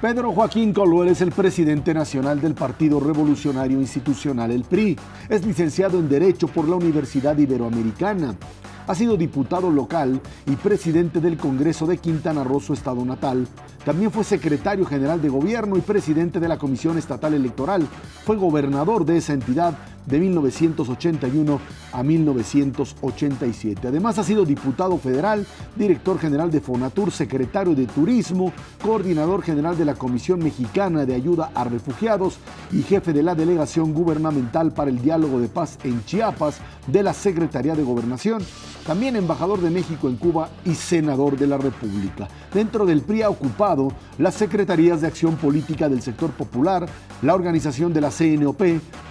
Pedro Joaquín Coluel es el presidente nacional del Partido Revolucionario Institucional, el PRI. Es licenciado en Derecho por la Universidad Iberoamericana. Ha sido diputado local y presidente del Congreso de Quintana Roo, su estado natal. También fue secretario general de gobierno y presidente de la Comisión Estatal Electoral. Fue gobernador de esa entidad de 1981 a 1987. Además ha sido diputado federal, director general de Fonatur, secretario de Turismo, coordinador general de la Comisión Mexicana de Ayuda a Refugiados y jefe de la Delegación Gubernamental para el Diálogo de Paz en Chiapas de la Secretaría de Gobernación, también embajador de México en Cuba y senador de la República. Dentro del PRI ha ocupado las secretarías de Acción Política del Sector Popular, la organización de la CNOP,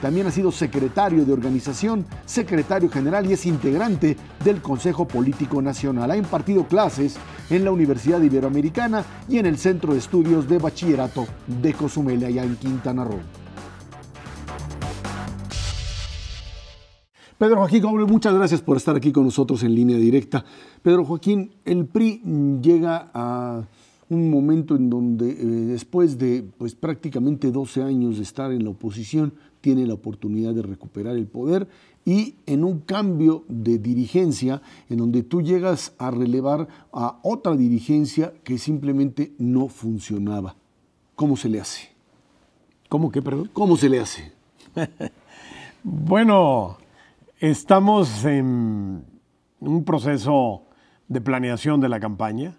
también ha sido secretario secretario de organización, secretario general y es integrante del Consejo Político Nacional. Ha impartido clases en la Universidad Iberoamericana y en el Centro de Estudios de Bachillerato de Cozumel, allá en Quintana Roo. Pedro Joaquín muchas gracias por estar aquí con nosotros en línea directa. Pedro Joaquín, el PRI llega a un momento en donde eh, después de pues, prácticamente 12 años de estar en la oposición, tiene la oportunidad de recuperar el poder y en un cambio de dirigencia en donde tú llegas a relevar a otra dirigencia que simplemente no funcionaba. ¿Cómo se le hace? ¿Cómo qué, perdón? ¿Cómo se le hace? bueno, estamos en un proceso de planeación de la campaña.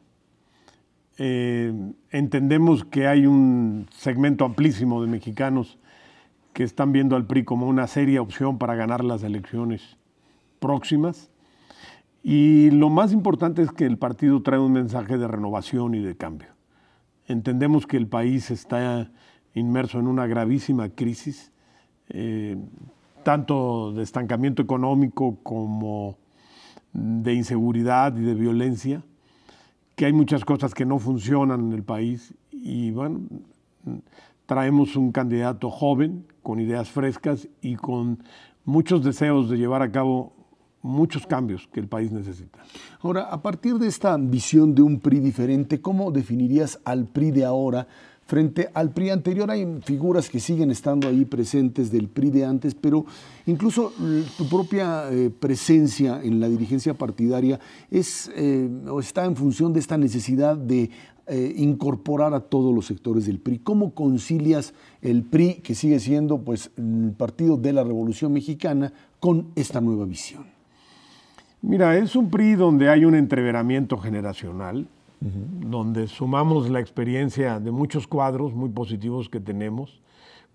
Eh, entendemos que hay un segmento amplísimo de mexicanos que están viendo al PRI como una seria opción para ganar las elecciones próximas. Y lo más importante es que el partido trae un mensaje de renovación y de cambio. Entendemos que el país está inmerso en una gravísima crisis, eh, tanto de estancamiento económico como de inseguridad y de violencia, que hay muchas cosas que no funcionan en el país y bueno, traemos un candidato joven con ideas frescas y con muchos deseos de llevar a cabo muchos cambios que el país necesita. Ahora, a partir de esta visión de un PRI diferente, ¿cómo definirías al PRI de ahora? Frente al PRI anterior hay figuras que siguen estando ahí presentes del PRI de antes, pero incluso eh, tu propia eh, presencia en la dirigencia partidaria es, eh, o está en función de esta necesidad de eh, incorporar a todos los sectores del PRI. ¿Cómo concilias el PRI, que sigue siendo pues, el partido de la Revolución Mexicana, con esta nueva visión? Mira, es un PRI donde hay un entreveramiento generacional, donde sumamos la experiencia de muchos cuadros muy positivos que tenemos,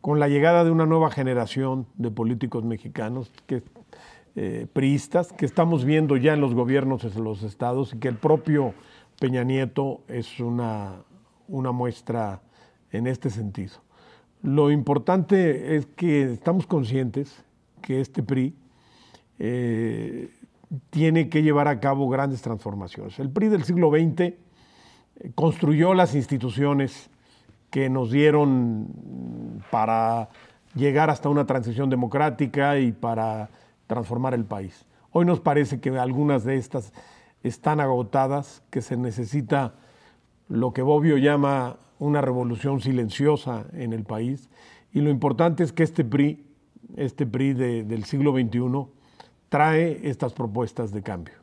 con la llegada de una nueva generación de políticos mexicanos que eh, priistas que estamos viendo ya en los gobiernos de los estados y que el propio Peña Nieto es una, muestra en este sentido. Lo importante es que estamos conscientes que este PRI eh, tiene que llevar a cabo grandes transformaciones. El PRI del siglo XX eh, construyó las instituciones que nos dieron para llegar hasta una transición democrática y para transformar el país. Hoy nos parece que algunas de estas están agotadas, que se necesita lo que Bobbio llama una revolución silenciosa en el país. Y lo importante es que este PRI, este PRI del siglo XXI, trae estas propuestas de cambio.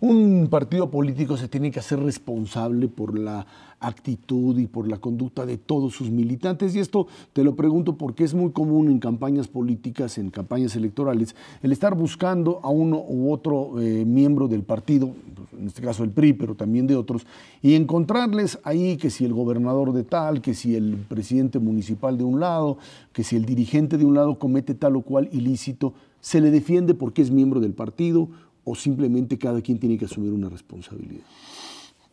Un partido político se tiene que hacer responsable por la actitud y por la conducta de todos sus militantes. Y esto te lo pregunto porque es muy común en campañas políticas, en campañas electorales, el estar buscando a uno u otro eh, miembro del partido, pues, en este caso el PRI, pero también de otros, y encontrarles ahí que si el gobernador de tal, que si el presidente municipal de un lado, que si el dirigente de un lado comete tal o cual ilícito, se le defiende porque es miembro del partido o simplemente cada quien tiene que asumir una responsabilidad?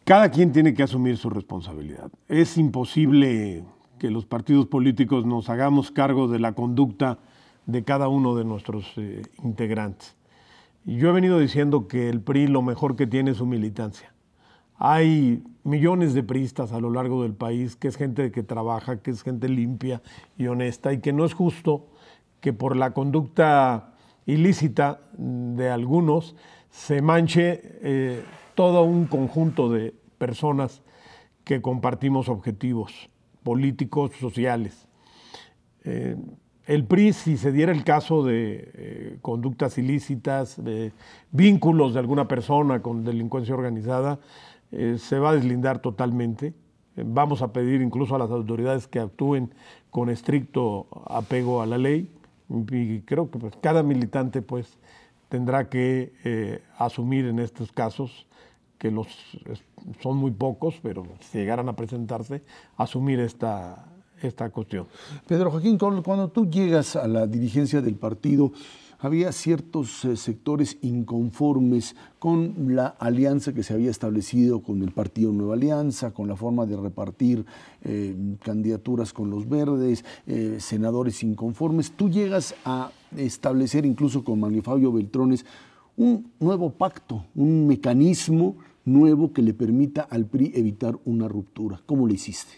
Cada quien tiene que asumir su responsabilidad. Es imposible que los partidos políticos nos hagamos cargo de la conducta de cada uno de nuestros eh, integrantes. Yo he venido diciendo que el PRI lo mejor que tiene es su militancia. Hay millones de priistas a lo largo del país, que es gente que trabaja, que es gente limpia y honesta, y que no es justo que por la conducta ilícita de algunos se manche eh, todo un conjunto de personas que compartimos objetivos políticos, sociales. Eh, el PRI, si se diera el caso de eh, conductas ilícitas, de vínculos de alguna persona con delincuencia organizada, se va a deslindar totalmente. Vamos a pedir incluso a las autoridades que actúen con estricto apego a la ley y creo que pues, cada militante pues, tendrá que eh, asumir en estos casos, que los son muy pocos, pero si llegaran a presentarse, asumir esta, esta cuestión. Pedro Joaquín, cuando tú llegas a la dirigencia del partido, había ciertos eh, sectores inconformes con la alianza que se había establecido con el Partido Nueva Alianza, con la forma de repartir eh, candidaturas con los verdes, eh, senadores inconformes. Tú llegas a establecer incluso con Manuel Fabio Beltrones un nuevo pacto, un mecanismo nuevo que le permita al PRI evitar una ruptura. ¿Cómo lo hiciste?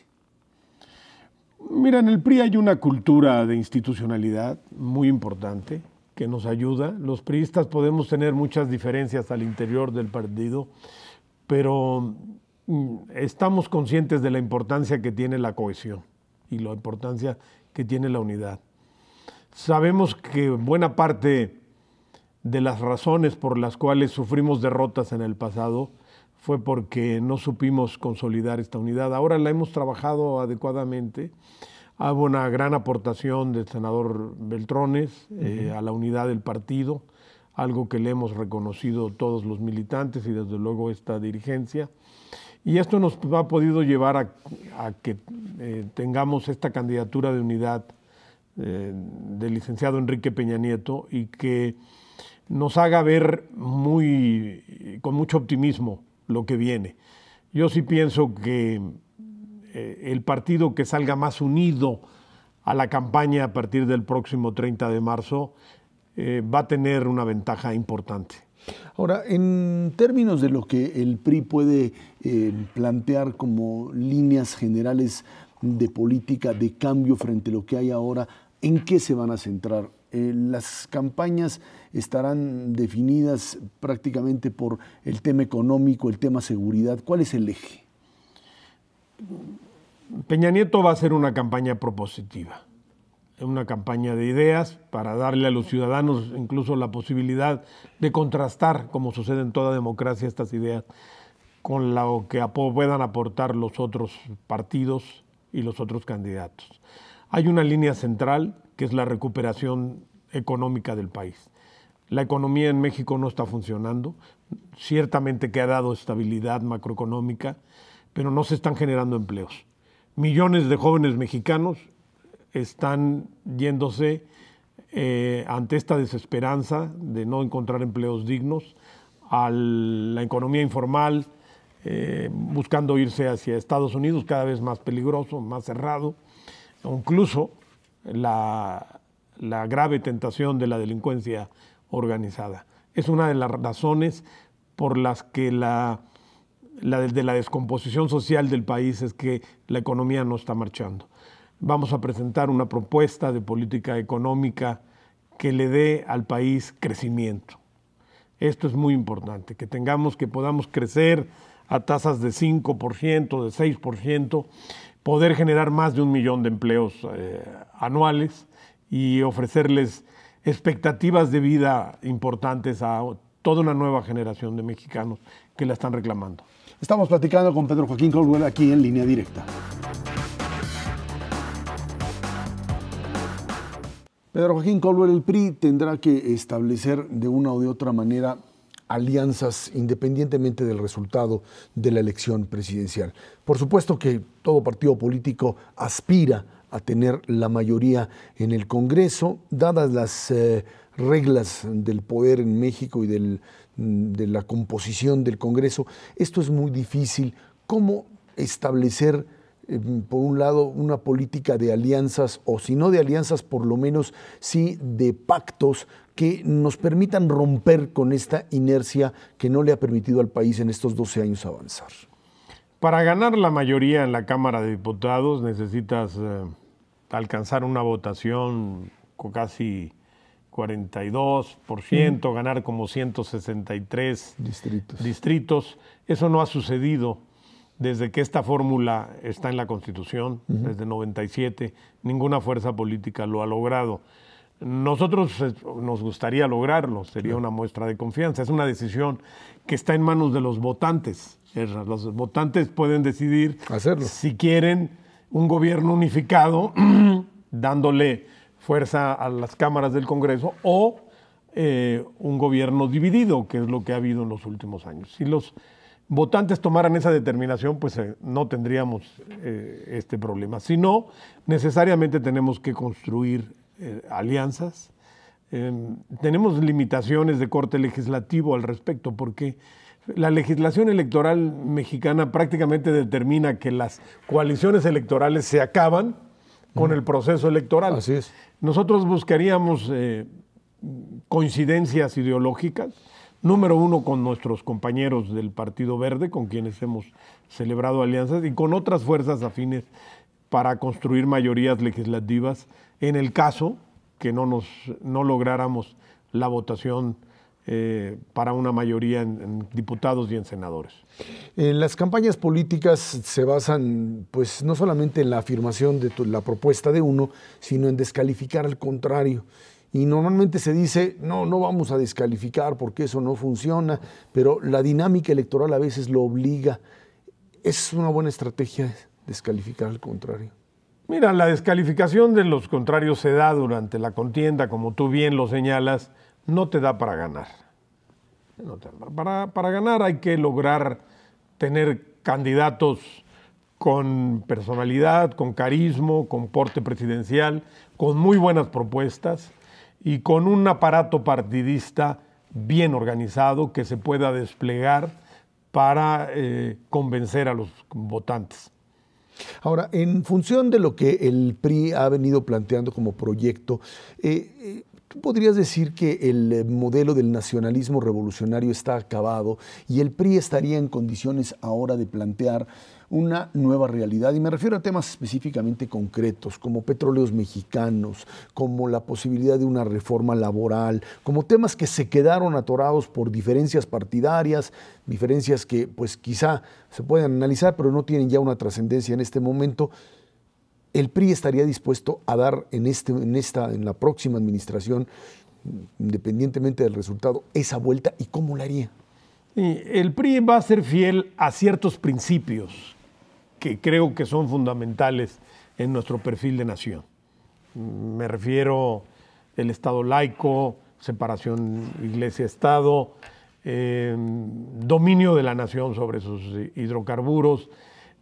Mira, en el PRI hay una cultura de institucionalidad muy importante que nos ayuda. Los priistas podemos tener muchas diferencias al interior del partido, pero mm, estamos conscientes de la importancia que tiene la cohesión y la importancia que tiene la unidad. Sabemos que buena parte de las razones por las cuales sufrimos derrotas en el pasado fue porque no supimos consolidar esta unidad. Ahora la hemos trabajado adecuadamente Hago una gran aportación del senador Beltrones eh, a la unidad del partido, algo que le hemos reconocido todos los militantes y desde luego esta dirigencia. Y esto nos ha podido llevar a, que eh, tengamos esta candidatura de unidad eh, del licenciado Enrique Peña Nieto y que nos haga ver muy, con mucho optimismo lo que viene. Yo sí pienso que eh, el partido que salga más unido a la campaña a partir del próximo 30 de marzo eh, va a tener una ventaja importante. Ahora, en términos de lo que el PRI puede eh, plantear como líneas generales de política de cambio frente a lo que hay ahora, ¿en qué se van a centrar? las campañas estarán definidas prácticamente por el tema económico, el tema seguridad. ¿Cuál es el eje? Peña Nieto va a hacer una campaña propositiva, una campaña de ideas para darle a los ciudadanos incluso la posibilidad de contrastar, como sucede en toda democracia, estas ideas con lo que puedan aportar los otros partidos y los otros candidatos. Hay una línea central que es la recuperación económica del país. La economía en México no está funcionando, ciertamente que ha dado estabilidad macroeconómica, pero no se están generando empleos millones de jóvenes mexicanos están yéndose eh, ante esta desesperanza de no encontrar empleos dignos a la economía informal, eh, buscando irse hacia Estados Unidos, cada vez más peligroso, más cerrado, incluso la grave tentación de la delincuencia organizada. Es una de las razones por las que la la de la descomposición social del país es que la economía no está marchando. Vamos a presentar una propuesta de política económica que le dé al país crecimiento. Esto es muy importante, que tengamos, que podamos crecer a tasas de 5%, de 6%, poder generar más de un millón de empleos eh, anuales y ofrecerles expectativas de vida importantes a toda una nueva generación de mexicanos que la están reclamando. Estamos platicando con Pedro Joaquín colbert aquí en línea directa. Pedro Joaquín colbert el PRI tendrá que establecer de una o de otra manera alianzas independientemente del resultado de la elección presidencial. Por supuesto que todo partido político aspira a tener la mayoría en el Congreso, dadas las eh, reglas del poder en México y del Mm, de la composición del Congreso. Esto es muy difícil. ¿Cómo establecer, eh, por un lado, una política de alianzas, o si no de alianzas, por lo menos sí de pactos que nos permitan romper con esta inercia que no le ha permitido al país en estos 12 años avanzar? Para ganar la mayoría en la Cámara de Diputados necesitas eh, alcanzar una votación casi 42%, ganar como 163 distritos. distritos. Eso no ha sucedido desde que esta fórmula está en la Constitución, desde 97, ninguna fuerza política lo ha logrado. Nosotros eh, nos gustaría lograrlo, sería una muestra de confianza. Es una decisión que está en manos de los votantes. Los votantes pueden decidir Hacerlo. si quieren un gobierno unificado dándole fuerza a las cámaras del Congreso o eh, un gobierno dividido, que es lo que ha habido en los últimos años. Si los votantes tomaran esa determinación, pues eh, no tendríamos eh, este problema. Si no, necesariamente tenemos que construir alianzas. Em, tenemos limitaciones de corte legislativo al respecto, porque la legislación electoral mexicana prácticamente determina que las coaliciones electorales se acaban con el proceso electoral. Así es. Nosotros buscaríamos eh, coincidencias ideológicas, número uno con nuestros compañeros del Partido Verde, con quienes hemos celebrado alianzas, y con otras fuerzas afines para construir mayorías legislativas en el caso que no, nos, no lográramos la votación eh, para una mayoría en, diputados y en senadores. las campañas políticas se basan, pues, no solamente en la afirmación de la propuesta de uno, sino en descalificar al contrario. Y normalmente se dice, no, no vamos a descalificar porque eso no funciona, pero la dinámica electoral a veces lo obliga. ¿Es una buena estrategia descalificar al contrario? Mira, la descalificación de los contrarios se da durante la contienda, como tú bien lo señalas, no te da para ganar. Para, ganar hay que lograr tener candidatos con personalidad, con carisma, con porte presidencial, con muy buenas propuestas y con un aparato partidista bien organizado que se pueda desplegar para eh, convencer a los votantes. Ahora, en función de lo que el PRI ha venido planteando como proyecto, eh, eh, podrías decir que el eh, modelo del nacionalismo revolucionario está acabado y el PRI estaría en condiciones ahora de plantear una nueva realidad? Y me refiero a temas específicamente concretos, como petróleos mexicanos, como la posibilidad de una reforma laboral, como temas que se quedaron atorados por diferencias partidarias, diferencias que pues quizá se pueden analizar, pero no tienen ya una trascendencia en este momento el PRI estaría dispuesto a dar en, este, en, esta, en la próxima administración, independientemente del resultado, esa vuelta y cómo la haría. el PRI va a ser fiel a ciertos principios que creo que son fundamentales en nuestro perfil de nación. Me refiero al Estado laico, separación iglesia-Estado, eh, dominio de la nación sobre sus hidrocarburos,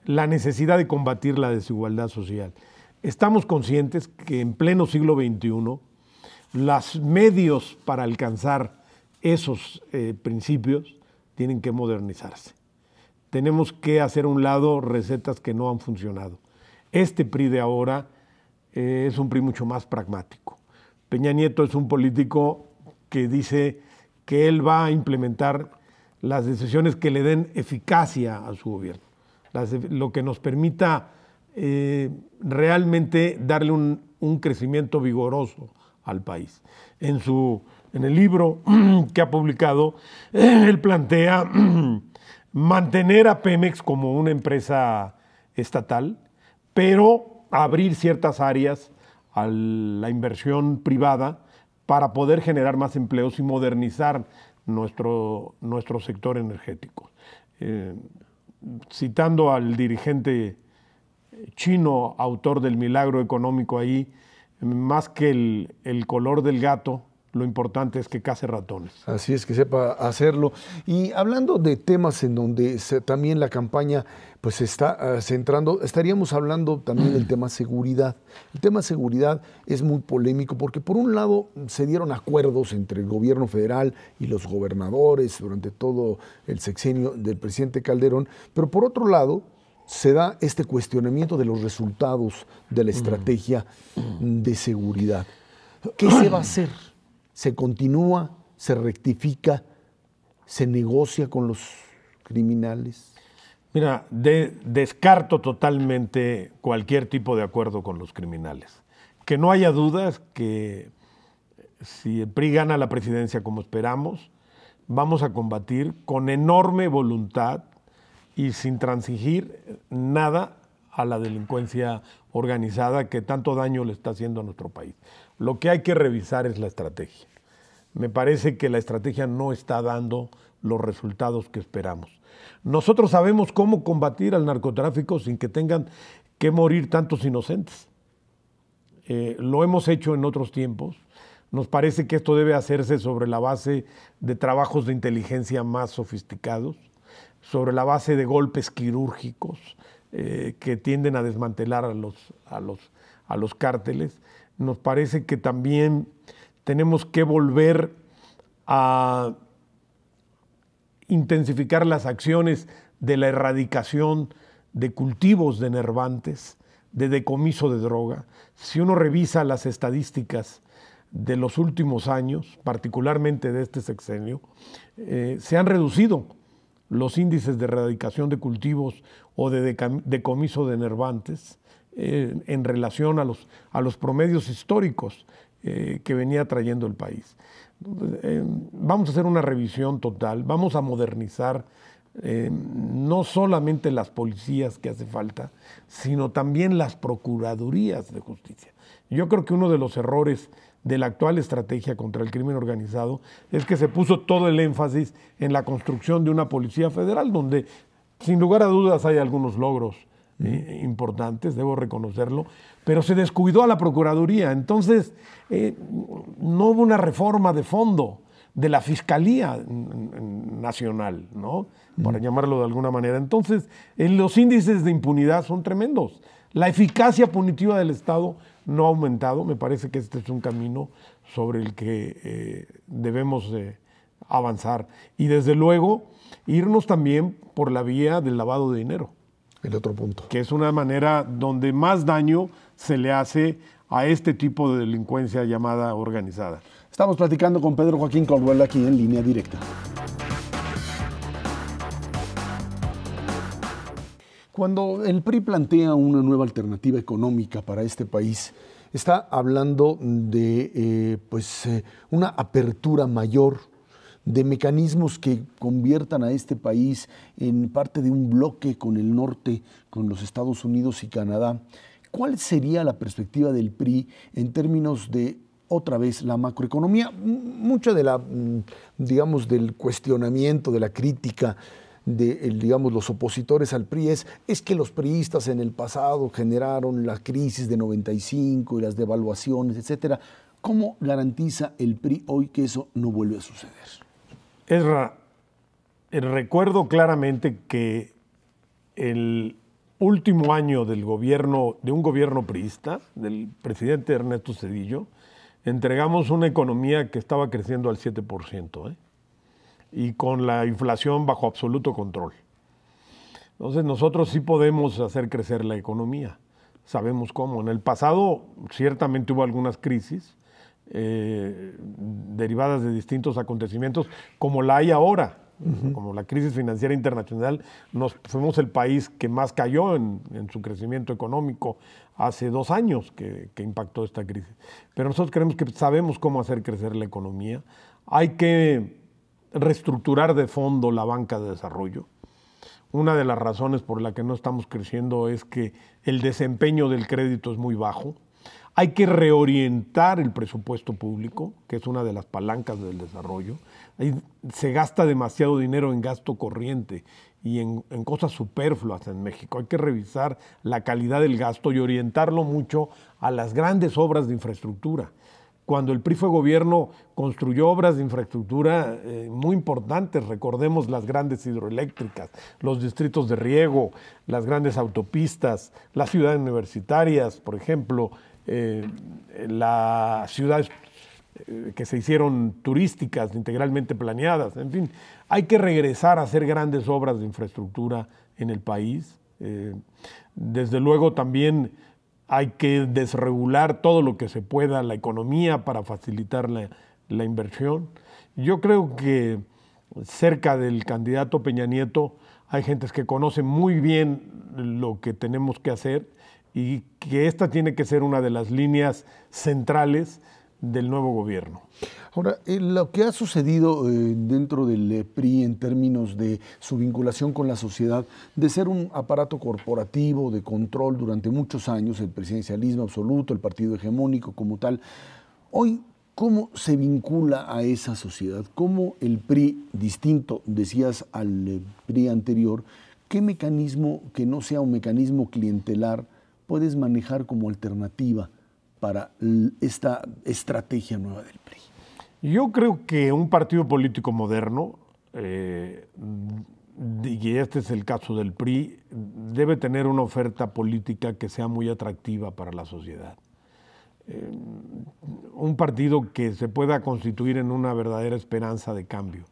la necesidad de combatir la desigualdad social. Estamos conscientes que en pleno siglo XXI los medios para alcanzar esos eh, principios tienen que modernizarse. Tenemos que hacer a un lado recetas que no han funcionado. Este PRI de ahora eh, es un PRI mucho más pragmático. Peña Nieto es un político que dice que él va a implementar las decisiones que le den eficacia a su gobierno lo que nos permita eh, realmente darle un, crecimiento vigoroso al país. En, su, en el libro que ha publicado, él plantea mantener a Pemex como una empresa estatal, pero abrir ciertas áreas a la inversión privada para poder generar más empleos y modernizar nuestro, nuestro sector energético. Eh, citando al dirigente chino, autor del milagro económico ahí, más que el, el color del gato, lo importante es que case ratones. Así es, que sepa hacerlo. Y hablando de temas en donde también la campaña pues se está ah, centrando, estaríamos hablando también del tema seguridad. El tema seguridad es muy polémico porque por un lado se dieron acuerdos entre el gobierno federal y los gobernadores durante todo el sexenio del presidente Calderón, pero por otro lado se da este cuestionamiento de los resultados de la mm. estrategia de seguridad. ¿Qué se va a hacer? se continúa, se rectifica, se negocia con los criminales. Mira, descarto totalmente cualquier tipo de acuerdo con los criminales. Que no haya dudas que si el PRI gana la presidencia como esperamos, vamos a combatir con enorme voluntad y sin transigir nada a la delincuencia organizada que tanto daño le está haciendo a nuestro país. Lo que hay que revisar es la estrategia. Me parece que la estrategia no está dando los resultados que esperamos. Nosotros sabemos cómo combatir al narcotráfico sin que tengan que morir tantos inocentes. Eh, lo hemos hecho en otros tiempos. Nos parece que esto debe hacerse sobre la base de trabajos de inteligencia más sofisticados, sobre la base de golpes quirúrgicos eh, que tienden a desmantelar a a los cárteles nos parece que también tenemos que volver a intensificar las acciones de la erradicación de cultivos de nervantes, de decomiso de droga. Si uno revisa las estadísticas de los últimos años, particularmente de este sexenio, eh, se han reducido los índices de erradicación de cultivos o de decomiso de nervantes eh, en relación a los, a los promedios históricos eh, que venía trayendo el país. Eh, vamos a hacer una revisión total, vamos a modernizar no solamente las policías que hace falta, sino también las procuradurías de justicia. Yo creo que uno de los errores de la actual estrategia contra el crimen organizado es que se puso todo el énfasis en la construcción de una policía federal, donde sin lugar a dudas hay algunos logros importantes, debo reconocerlo, pero se descuidó a la Procuraduría. Entonces, eh, no hubo una reforma de fondo de la Fiscalía Nacional, ¿no? Para mm. llamarlo de alguna manera. Entonces, eh, los índices de impunidad son tremendos. La eficacia punitiva del Estado no ha aumentado. Me parece que este es un camino sobre el que eh, debemos avanzar. Y desde luego, irnos también por la vía del lavado de dinero el otro punto. Que es una manera donde más daño se le hace a este tipo de delincuencia llamada organizada. Estamos platicando con Pedro Joaquín Caldwell aquí en línea directa. Cuando el PRI plantea una nueva alternativa económica para este país, está hablando de eh, pues, eh, una apertura mayor de mecanismos que conviertan a este país en parte de un bloque con el norte, con los Estados Unidos y Canadá. ¿Cuál sería la perspectiva del PRI en términos de otra vez la macroeconomía? Mucha de la, mm, digamos, del cuestionamiento, de la crítica de digamos, los opositores al PRI es, es, que los priistas en el pasado generaron la crisis de 95 y las devaluaciones, etcétera. ¿Cómo garantiza el PRI hoy que eso no vuelve a suceder? Esra, eh, recuerdo claramente que el último año del gobierno, de un gobierno priista, del presidente Ernesto Cedillo, entregamos una economía que estaba creciendo al 7%, ¿eh? y con la inflación bajo absoluto control. Entonces nosotros sí podemos hacer crecer la economía, sabemos cómo. En el pasado ciertamente hubo algunas crisis, eh, derivadas de distintos acontecimientos, como la hay ahora, como la crisis financiera internacional, nos fuimos el país que más cayó en, su crecimiento económico hace dos años que, que, impactó esta crisis. Pero nosotros creemos que sabemos cómo hacer crecer la economía. Hay que reestructurar de fondo la banca de desarrollo. Una de las razones por la que no estamos creciendo es que el desempeño del crédito es muy bajo. Hay que reorientar el presupuesto público, que es una de las palancas del desarrollo. se gasta demasiado dinero en gasto corriente y en, cosas superfluas en México. Hay que revisar la calidad del gasto y orientarlo mucho a las grandes obras de infraestructura. Cuando el PRI fue gobierno, construyó obras de infraestructura eh, muy importantes. Recordemos las grandes hidroeléctricas, los distritos de riego, las grandes autopistas, las ciudades universitarias, por ejemplo, eh, las ciudades eh, que se hicieron turísticas, integralmente planeadas, en fin, hay que regresar a hacer grandes obras de infraestructura en el país. Eh, desde luego también hay que desregular todo lo que se pueda la economía para facilitar la, la inversión. Yo creo que cerca del candidato Peña Nieto hay gentes que conocen muy bien lo que tenemos que hacer y que esta tiene que ser una de las líneas centrales del nuevo gobierno. Ahora, eh, lo que ha sucedido eh, dentro del eh, PRI en términos de su vinculación con la sociedad, de ser un aparato corporativo de control durante muchos años, el presidencialismo absoluto, el partido hegemónico como tal, hoy ¿Cómo se vincula a esa sociedad? ¿Cómo el PRI, distinto, decías, al PRI anterior, qué mecanismo que no sea un mecanismo clientelar puedes manejar como alternativa para esta estrategia nueva del PRI? Yo creo que un partido político moderno, eh, y este es el caso del PRI, debe tener una oferta política que sea muy atractiva para la sociedad. Eh, un partido que se pueda constituir en una verdadera esperanza de cambio.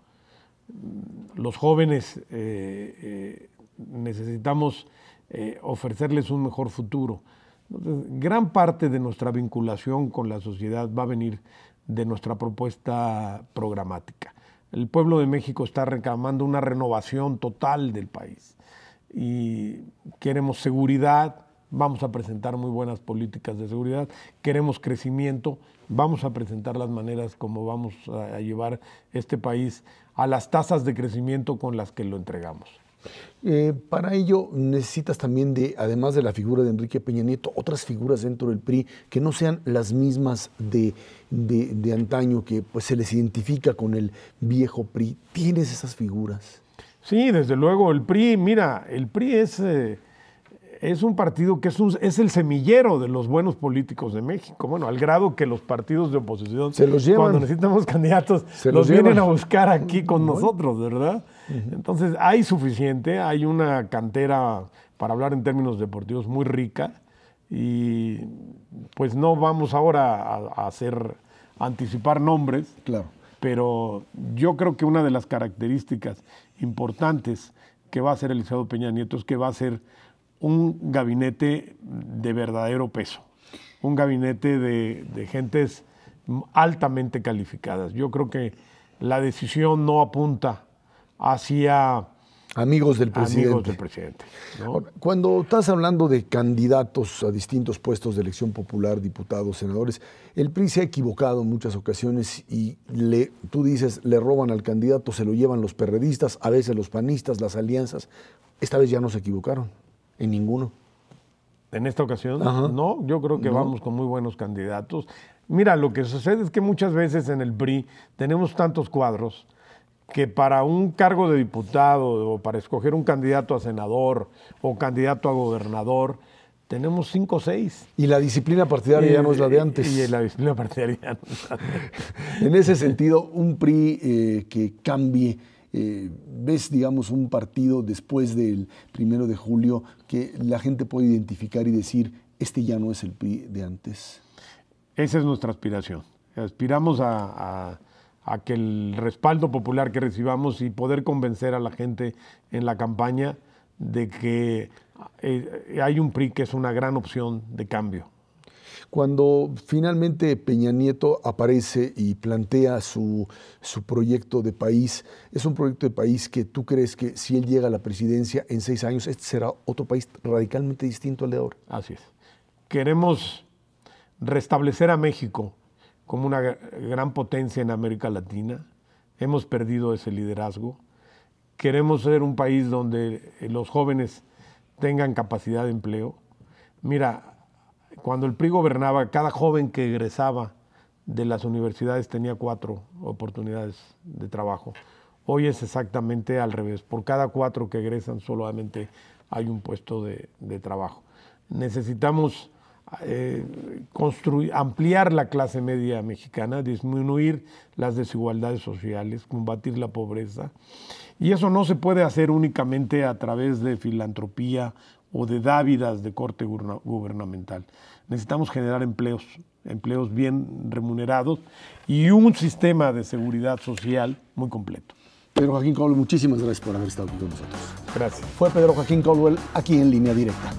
Los jóvenes eh, necesitamos eh, ofrecerles un mejor futuro. gran parte de nuestra vinculación con la sociedad va a venir de nuestra propuesta programática. El pueblo de México está reclamando una renovación total del país y queremos seguridad, vamos a presentar muy buenas políticas de seguridad, queremos crecimiento, vamos a presentar las maneras como vamos a llevar este país a las tasas de crecimiento con las que lo entregamos. Eh, para ello necesitas también de, además de la figura de Enrique Peña Nieto, otras figuras dentro del PRI que no sean las mismas de, antaño, que pues se les identifica con el viejo PRI. ¿Tienes esas figuras? Sí, desde luego, el PRI, mira, el PRI es... Eh, es un partido que es, es el semillero de los buenos políticos de México. Bueno, al grado que los partidos de oposición, cuando necesitamos candidatos, se los, vienen a buscar aquí con nosotros, ¿verdad? Entonces, hay suficiente, hay una cantera, para hablar en términos deportivos, muy rica. Y pues no vamos ahora a, hacer, anticipar nombres. Claro. Pero yo creo que una de las características importantes que va a ser Eliseo Peña Nieto es que va a ser un gabinete de verdadero peso, un gabinete de, gentes altamente calificadas. Yo creo que la decisión no apunta hacia amigos del presidente. del presidente Cuando estás hablando de candidatos a distintos puestos de elección popular, diputados, senadores, el PRI se ha equivocado en muchas ocasiones y le, tú dices, le roban al candidato, se lo llevan los perredistas, a veces los panistas, las alianzas. Esta vez ya no se equivocaron en ninguno. En esta ocasión, no, yo creo que vamos con muy buenos candidatos. Mira, lo que sucede es que muchas veces en el PRI tenemos tantos cuadros que para un cargo de diputado o para escoger un candidato a senador o candidato a gobernador, tenemos cinco o seis. Y la disciplina partidaria ya no es la de antes. Y la disciplina partidaria en ese sentido, un PRI eh, que cambie eh, ves, digamos, un partido después del primero de julio que la gente puede identificar y decir, este ya no es el PRI de antes? Esa es nuestra aspiración. Aspiramos a, que el respaldo popular que recibamos y poder convencer a la gente en la campaña de que eh, hay un PRI que es una gran opción de cambio. Cuando finalmente Peña Nieto aparece y plantea su, proyecto de país, es un proyecto de país que tú crees que si él llega a la presidencia en seis años, este será otro país radicalmente distinto al de ahora. Así es. Queremos restablecer a México como una gran potencia en América Latina. Hemos perdido ese liderazgo. Queremos ser un país donde los jóvenes tengan capacidad de empleo. Mira, cuando el PRI gobernaba, cada joven que egresaba de las universidades tenía cuatro oportunidades de trabajo. Hoy es exactamente al revés. Por cada cuatro que egresan solamente hay un puesto de, trabajo. Necesitamos eh, construir, ampliar la clase media mexicana, disminuir las desigualdades sociales, combatir la pobreza. Y eso no se puede hacer únicamente a través de filantropía o de dávidas de corte gubernamental. Necesitamos generar empleos, empleos bien remunerados y un sistema de seguridad social muy completo. Pedro Joaquín Caldwell, muchísimas gracias por haber estado aquí con nosotros. Gracias. Fue Pedro Joaquín Caldwell aquí en Línea Directa.